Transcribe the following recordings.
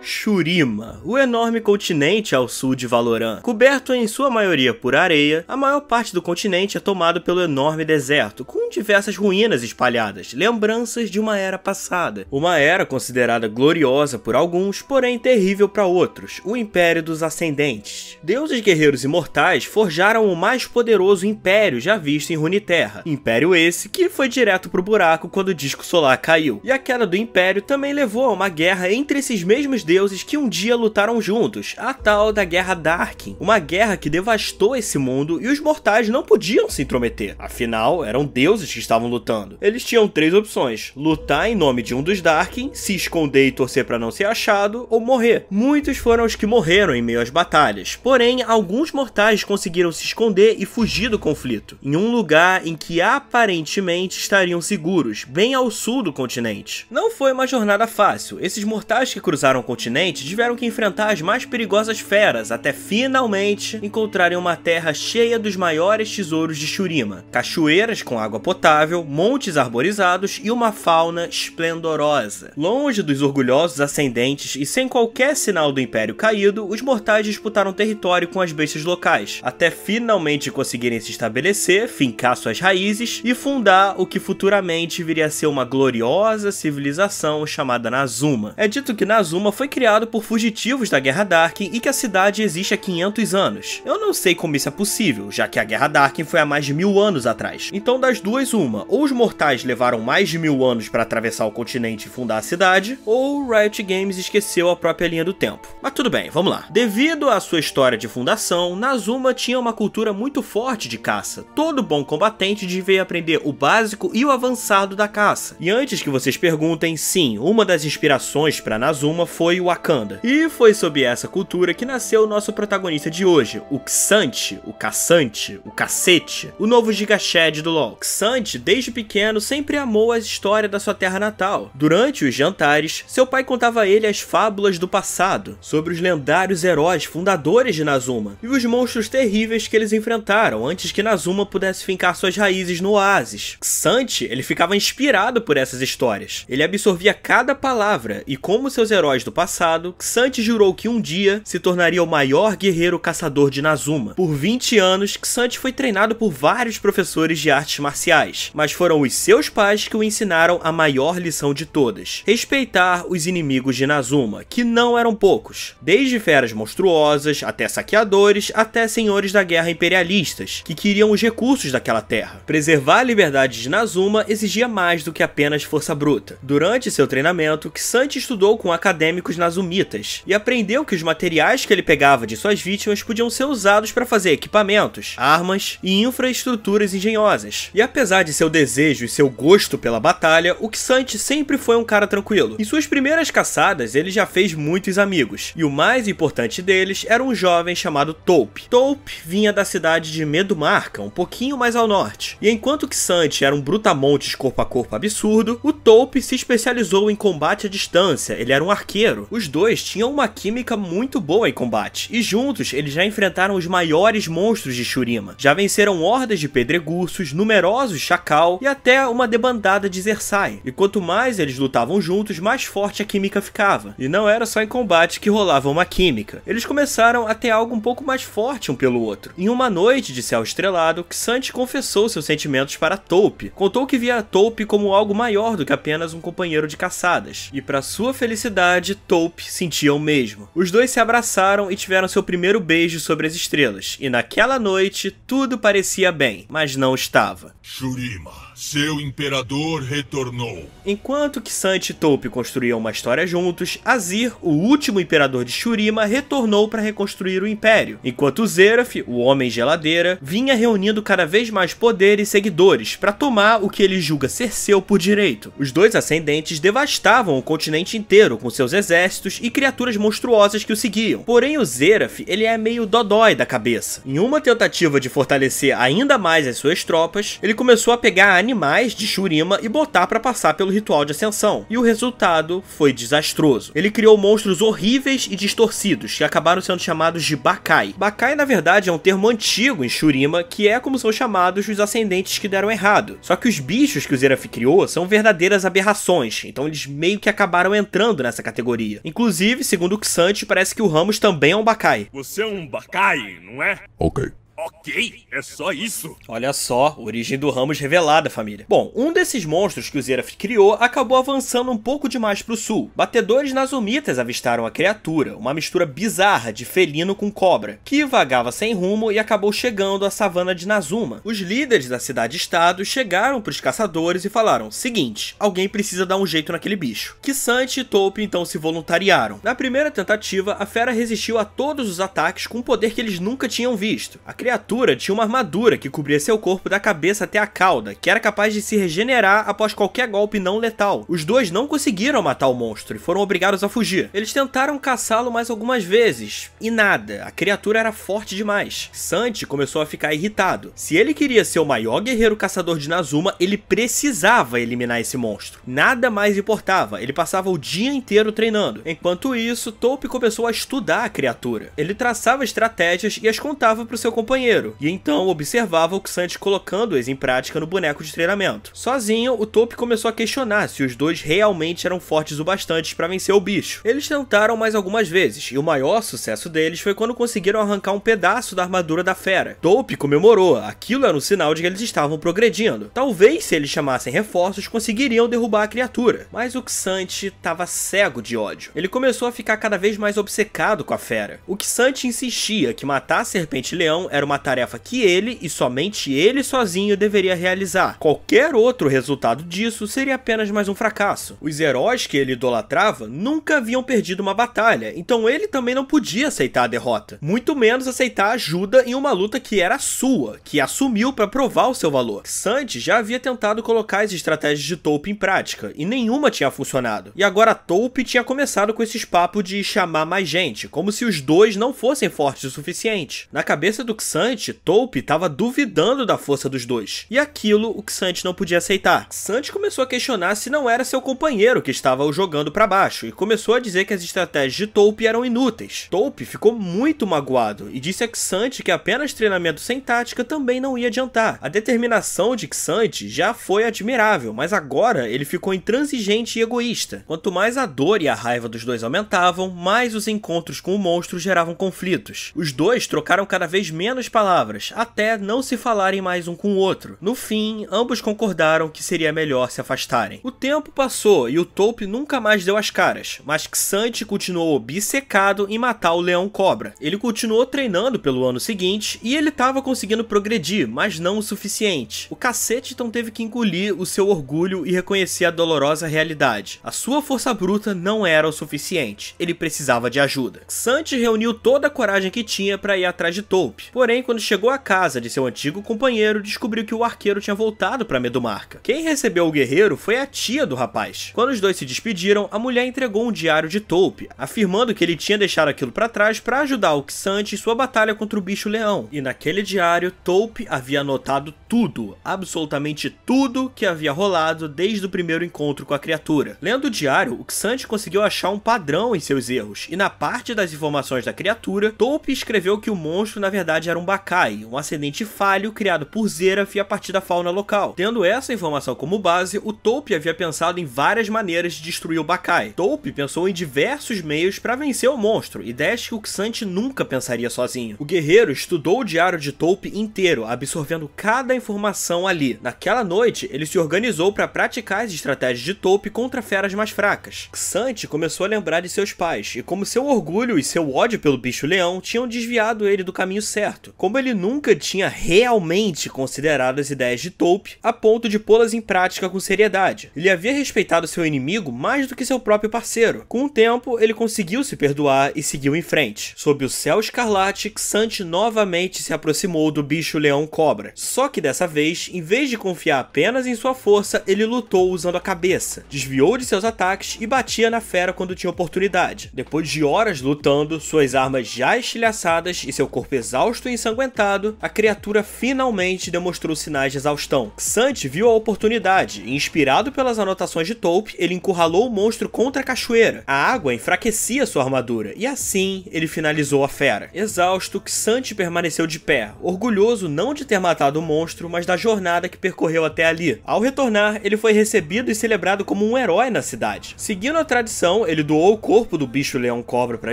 Shurima, o enorme continente ao sul de Valoran. Coberto em sua maioria por areia, a maior parte do continente é tomado pelo enorme deserto, com diversas ruínas espalhadas, lembranças de uma era passada. Uma era considerada gloriosa por alguns, porém terrível para outros, o Império dos Ascendentes. Deuses guerreiros imortais forjaram o mais poderoso império já visto em Runeterra, império esse que foi direto pro buraco quando o disco solar caiu. E a queda do império também levou a uma guerra entre esses mesmos deuses que um dia lutaram juntos, a tal da Guerra Darkin, uma guerra que devastou esse mundo e os mortais não podiam se intrometer, afinal eram deuses que estavam lutando. Eles tinham três opções, lutar em nome de um dos Darkin, se esconder e torcer para não ser achado, ou morrer. Muitos foram os que morreram em meio às batalhas, porém alguns mortais conseguiram se esconder e fugir do conflito, em um lugar em que aparentemente estariam seguros, bem ao sul do continente. Não foi uma jornada fácil, esses mortais que cruzaram o continente continente tiveram que enfrentar as mais perigosas feras até finalmente encontrarem uma terra cheia dos maiores tesouros de Shurima: cachoeiras com água potável, montes arborizados e uma fauna esplendorosa. Longe dos orgulhosos ascendentes e sem qualquer sinal do império caído, os mortais disputaram território com as bestas locais, até finalmente conseguirem se estabelecer, fincar suas raízes e fundar o que futuramente viria a ser uma gloriosa civilização chamada Nazuma. É dito que Nazuma foi foi criado por fugitivos da Guerra Darkin e que a cidade existe há 500 anos. Eu não sei como isso é possível, já que a Guerra Darkin foi há mais de mil anos atrás. Então das duas uma, ou os mortais levaram mais de mil anos para atravessar o continente e fundar a cidade, ou Riot Games esqueceu a própria linha do tempo. Mas tudo bem, vamos lá. Devido à sua história de fundação, Nazuma tinha uma cultura muito forte de caça. Todo bom combatente devia aprender o básico e o avançado da caça. E antes que vocês perguntem, sim, uma das inspirações para Nazuma foi o Wakanda. E foi sob essa cultura que nasceu o nosso protagonista de hoje, o Xante, o Caçante, o Cacete, o novo Giga Shed do LoL. Xante, desde pequeno, sempre amou a história da sua terra natal. Durante os jantares, seu pai contava a ele as fábulas do passado, sobre os lendários heróis fundadores de Nazuma, e os monstros terríveis que eles enfrentaram antes que Nazuma pudesse fincar suas raízes no oásis. Xante, ele ficava inspirado por essas histórias. Ele absorvia cada palavra e como seus heróis do passado passado, Xante jurou que um dia se tornaria o maior guerreiro caçador de Nazuma. Por 20 anos, Xante foi treinado por vários professores de artes marciais, mas foram os seus pais que o ensinaram a maior lição de todas: respeitar os inimigos de Nazuma, que não eram poucos, desde feras monstruosas até saqueadores, até senhores da guerra imperialistas, que queriam os recursos daquela terra. Preservar a liberdade de Nazuma exigia mais do que apenas força bruta. Durante seu treinamento, Xante estudou com acadêmicos Nazumitas e aprendeu que os materiais que ele pegava de suas vítimas podiam ser usados para fazer equipamentos, armas e infraestruturas engenhosas. E apesar de seu desejo e seu gosto pela batalha, o Xante sempre foi um cara tranquilo. Em suas primeiras caçadas, ele já fez muitos amigos, e o mais importante deles era um jovem chamado Taupe. Taupe vinha da cidade de Medumarca, um pouquinho mais ao norte, e enquanto o Xante era um brutamontes corpo a corpo absurdo, o Taupe se especializou em combate à distância, ele era um arqueiro, os dois tinham uma química muito boa em combate, e juntos eles já enfrentaram os maiores monstros de Shurima. Já venceram hordas de pedregursos, numerosos chacal e até uma debandada de Zersai. E quanto mais eles lutavam juntos, mais forte a química ficava. E não era só em combate que rolava uma química. Eles começaram a ter algo um pouco mais forte um pelo outro. Em uma noite de céu estrelado, Xante confessou seus sentimentos para Taupe. Contou que via Taupe como algo maior do que apenas um companheiro de caçadas. E para sua felicidade, Taupe sentia o mesmo. Os dois se abraçaram e tiveram seu primeiro beijo sobre as estrelas, e naquela noite tudo parecia bem, mas não estava. Shurima. Seu imperador retornou. Enquanto que Sante e Taupe construíam uma história juntos, Azir, o último imperador de Shurima, retornou para reconstruir o império, enquanto Zeraf, o Homem Geladeira, vinha reunindo cada vez mais poder e seguidores para tomar o que ele julga ser seu por direito. Os dois ascendentes devastavam o continente inteiro com seus exércitos e criaturas monstruosas que o seguiam. Porém, o Zeraf, ele é meio dodói da cabeça. Em uma tentativa de fortalecer ainda mais as suas tropas, ele começou a pegar animais de Shurima e botar para passar pelo ritual de ascensão. E o resultado foi desastroso. Ele criou monstros horríveis e distorcidos, que acabaram sendo chamados de Bakai. Bakai, na verdade, é um termo antigo em Shurima, que é como são chamados os ascendentes que deram errado. Só que os bichos que o Zeraf criou são verdadeiras aberrações, então eles meio que acabaram entrando nessa categoria. Inclusive, segundo o Xante, parece que o Ramos também é um Bakai. Você é um Bakai, não é? Ok. Ok, é só isso. Olha só, origem do Ramos revelada, família. Bom, um desses monstros que o Zeraf criou acabou avançando um pouco demais para o sul. Batedores nasumitas avistaram a criatura, uma mistura bizarra de felino com cobra, que vagava sem rumo e acabou chegando à savana de Nazuma. Os líderes da cidade-estado chegaram para os caçadores e falaram, seguinte, alguém precisa dar um jeito naquele bicho. Kisante e Taupe então se voluntariaram. Na primeira tentativa, a fera resistiu a todos os ataques com um poder que eles nunca tinham visto. A criatura tinha uma armadura que cobria seu corpo da cabeça até a cauda, que era capaz de se regenerar após qualquer golpe não letal. Os dois não conseguiram matar o monstro e foram obrigados a fugir. Eles tentaram caçá-lo mais algumas vezes, e nada, a criatura era forte demais. Santi começou a ficar irritado. Se ele queria ser o maior guerreiro caçador de Nazuma, ele precisava eliminar esse monstro. Nada mais importava, ele passava o dia inteiro treinando. Enquanto isso, Tope começou a estudar a criatura. Ele traçava estratégias e as contava para o seu companheiro banheiro, e então observava o Xante colocando-as em prática no boneco de treinamento. Sozinho, o Top começou a questionar se os dois realmente eram fortes o bastante para vencer o bicho. Eles tentaram mais algumas vezes, e o maior sucesso deles foi quando conseguiram arrancar um pedaço da armadura da fera. Top comemorou, aquilo era um sinal de que eles estavam progredindo. Talvez se eles chamassem reforços conseguiriam derrubar a criatura, mas o Xante estava cego de ódio. Ele começou a ficar cada vez mais obcecado com a fera. O Xante insistia que matar a serpente-leão era uma tarefa que ele e somente ele sozinho deveria realizar. Qualquer outro resultado disso seria apenas mais um fracasso. Os heróis que ele idolatrava nunca haviam perdido uma batalha, então ele também não podia aceitar a derrota, muito menos aceitar ajuda em uma luta que era sua, que assumiu para provar o seu valor. Santi já havia tentado colocar as estratégias de Taupe em prática, e nenhuma tinha funcionado. E agora Taupe tinha começado com esses papos de chamar mais gente, como se os dois não fossem fortes o suficiente. Na cabeça do Xan, Xante, Tolpe estava duvidando da força dos dois. E aquilo o Xante não podia aceitar. Xante começou a questionar se não era seu companheiro que estava o jogando para baixo e começou a dizer que as estratégias de Tolpe eram inúteis. Tolpe ficou muito magoado e disse a Xante que apenas treinamento sem tática também não ia adiantar. A determinação de Xante já foi admirável, mas agora ele ficou intransigente e egoísta. Quanto mais a dor e a raiva dos dois aumentavam, mais os encontros com o monstro geravam conflitos. Os dois trocaram cada vez menos palavras, até não se falarem mais um com o outro. No fim, ambos concordaram que seria melhor se afastarem. O tempo passou e o tope nunca mais deu as caras, mas Xante continuou obcecado em matar o Leão Cobra. Ele continuou treinando pelo ano seguinte e ele estava conseguindo progredir, mas não o suficiente. O cacete então teve que engolir o seu orgulho e reconhecer a dolorosa realidade. A sua força bruta não era o suficiente, ele precisava de ajuda. Xante reuniu toda a coragem que tinha para ir atrás de tope Porém, quando chegou à casa de seu antigo companheiro, descobriu que o arqueiro tinha voltado para Medomarca. Quem recebeu o guerreiro foi a tia do rapaz. Quando os dois se despediram, a mulher entregou um diário de Tolpe, afirmando que ele tinha deixado aquilo para trás para ajudar o Xante em sua batalha contra o bicho leão. E naquele diário, Tolpe havia anotado tudo, absolutamente tudo que havia rolado desde o primeiro encontro com a criatura. Lendo o diário, o Xante conseguiu achar um padrão em seus erros, e na parte das informações da criatura, Tolpe escreveu que o monstro na verdade era era um Bakai, um ascendente falho criado por Zeraf a partir da fauna local. Tendo essa informação como base, o Taupe havia pensado em várias maneiras de destruir o Bakai. Taupe pensou em diversos meios para vencer o monstro, ideias que o Xante nunca pensaria sozinho. O guerreiro estudou o diário de Taupe inteiro, absorvendo cada informação ali. Naquela noite, ele se organizou para praticar as estratégias de Taupe contra feras mais fracas. Xante começou a lembrar de seus pais e como seu orgulho e seu ódio pelo bicho-leão tinham desviado ele do caminho certo como ele nunca tinha realmente considerado as ideias de Tolkien a ponto de pô-las em prática com seriedade. Ele havia respeitado seu inimigo mais do que seu próprio parceiro. Com o tempo, ele conseguiu se perdoar e seguiu em frente. Sob o céu escarlate, Xante novamente se aproximou do bicho-leão cobra. Só que dessa vez, em vez de confiar apenas em sua força, ele lutou usando a cabeça, desviou de seus ataques e batia na fera quando tinha oportunidade. Depois de horas lutando, suas armas já estilhaçadas e seu corpo exausto em ensanguentado, a criatura finalmente demonstrou sinais de exaustão. Xante viu a oportunidade e, inspirado pelas anotações de Taupe, ele encurralou o monstro contra a cachoeira. A água enfraquecia sua armadura e assim ele finalizou a fera. Exausto, Xante permaneceu de pé, orgulhoso não de ter matado o monstro, mas da jornada que percorreu até ali. Ao retornar, ele foi recebido e celebrado como um herói na cidade. Seguindo a tradição, ele doou o corpo do bicho leão cobra para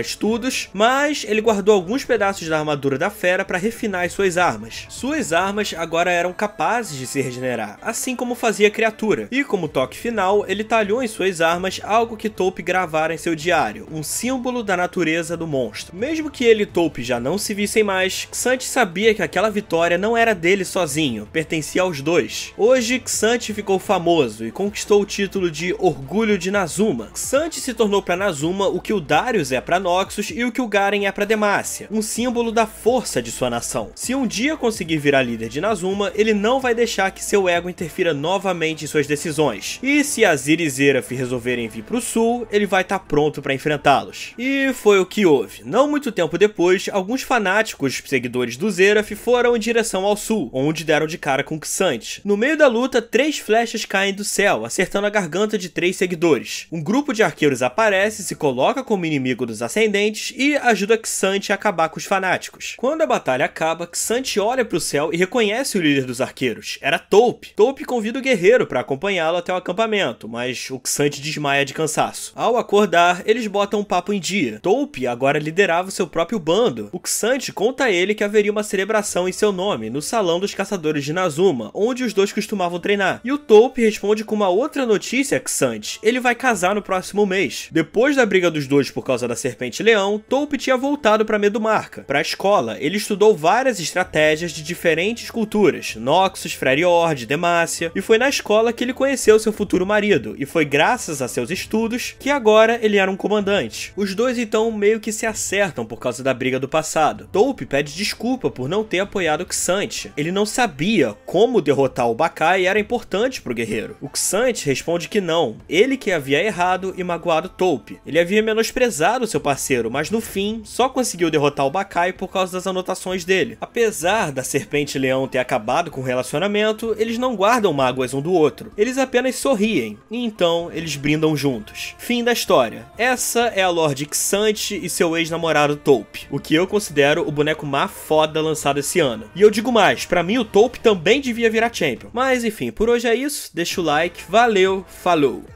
estudos, mas ele guardou alguns pedaços da armadura da fera para para refinar as suas armas. Suas armas agora eram capazes de se regenerar, assim como fazia a criatura. E como toque final, ele talhou em suas armas algo que Taupe gravara em seu diário, um símbolo da natureza do monstro. Mesmo que ele e Taupe já não se vissem mais, Xante sabia que aquela vitória não era dele sozinho, pertencia aos dois. Hoje, Xante ficou famoso e conquistou o título de Orgulho de Nazuma. Xante se tornou para Nazuma o que o Darius é para Noxus e o que o Garen é para Demacia, um símbolo da força de sua sua nação. Se um dia conseguir virar líder de Nazuma, ele não vai deixar que seu ego interfira novamente em suas decisões. E se Azir e Zeraf resolverem vir para o sul, ele vai estar tá pronto para enfrentá-los. E foi o que houve. Não muito tempo depois, alguns fanáticos seguidores do Zeraf foram em direção ao sul, onde deram de cara com Xante. No meio da luta, três flechas caem do céu, acertando a garganta de três seguidores. Um grupo de arqueiros aparece, se coloca como inimigo dos Ascendentes e ajuda Xante a acabar com os fanáticos. Quando a batalha batalha acaba, Xante olha para o céu e reconhece o líder dos arqueiros. Era Taupe. Taupe convida o guerreiro para acompanhá-lo até o acampamento, mas o Xante desmaia de cansaço. Ao acordar, eles botam um papo em dia. Taupe agora liderava seu próprio bando. O Xante conta a ele que haveria uma celebração em seu nome, no salão dos caçadores de Nazuma, onde os dois costumavam treinar. E o Taupe responde com uma outra notícia a Xante. Ele vai casar no próximo mês. Depois da briga dos dois por causa da Serpente Leão, Taupe tinha voltado para Medumarca, para a escola. Ele estudou estudou várias estratégias de diferentes culturas, Noxus, Freljord, Demacia, e foi na escola que ele conheceu seu futuro marido, e foi graças a seus estudos que agora ele era um comandante. Os dois então meio que se acertam por causa da briga do passado. Taupe pede desculpa por não ter apoiado Xante. Ele não sabia como derrotar o Bakai era importante pro guerreiro. O Xante responde que não, ele que havia errado e magoado Taupe. Ele havia menosprezado seu parceiro, mas no fim só conseguiu derrotar o Bakai por causa das anotações dele. Apesar da Serpente Leão ter acabado com o relacionamento, eles não guardam mágoas um do outro. Eles apenas sorriem, e então eles brindam juntos. Fim da história. Essa é a Lorde Xante e seu ex-namorado Taupe, o que eu considero o boneco mais foda lançado esse ano. E eu digo mais, para mim o Taupe também devia virar champion. Mas enfim, por hoje é isso. Deixa o like, valeu, falou!